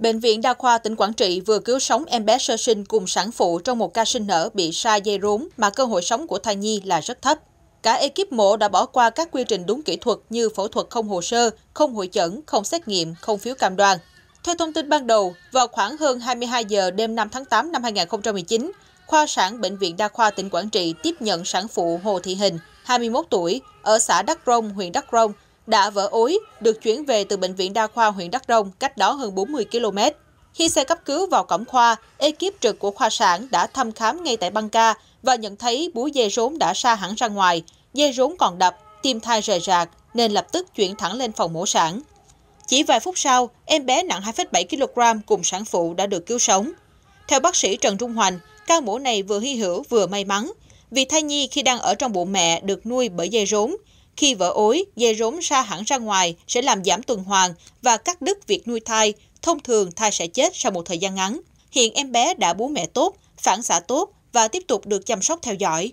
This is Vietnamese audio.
Bệnh viện Đa khoa tỉnh Quảng Trị vừa cứu sống em bé sơ sinh cùng sản phụ trong một ca sinh nở bị sai dây rốn mà cơ hội sống của thai nhi là rất thấp. Cả ekip mổ đã bỏ qua các quy trình đúng kỹ thuật như phẫu thuật không hồ sơ, không hội chẩn, không xét nghiệm, không phiếu cam đoan. Theo thông tin ban đầu, vào khoảng hơn 22 giờ đêm 5 tháng 8 năm 2019, khoa sản Bệnh viện Đa khoa tỉnh Quảng Trị tiếp nhận sản phụ Hồ Thị Hình, 21 tuổi, ở xã Đắc Rông, huyện Đắc Rông, đã vỡ ối, được chuyển về từ Bệnh viện Đa khoa huyện Đắk Rông, cách đó hơn 40 km. Khi xe cấp cứu vào cổng khoa, ekip trực của khoa sản đã thăm khám ngay tại băng ca và nhận thấy búa dây rốn đã xa hẳn ra ngoài, dây rốn còn đập, tim thai rời rạc nên lập tức chuyển thẳng lên phòng mổ sản. Chỉ vài phút sau, em bé nặng 2,7 kg cùng sản phụ đã được cứu sống. Theo bác sĩ Trần Trung Hoành, ca mổ này vừa hy hữu vừa may mắn, vì thai nhi khi đang ở trong bụng mẹ được nuôi bởi dây rốn, khi vỡ ối, dây rốn ra hẳn ra ngoài sẽ làm giảm tuần hoàn và cắt đứt việc nuôi thai. Thông thường thai sẽ chết sau một thời gian ngắn. Hiện em bé đã bú mẹ tốt, phản xạ tốt và tiếp tục được chăm sóc theo dõi.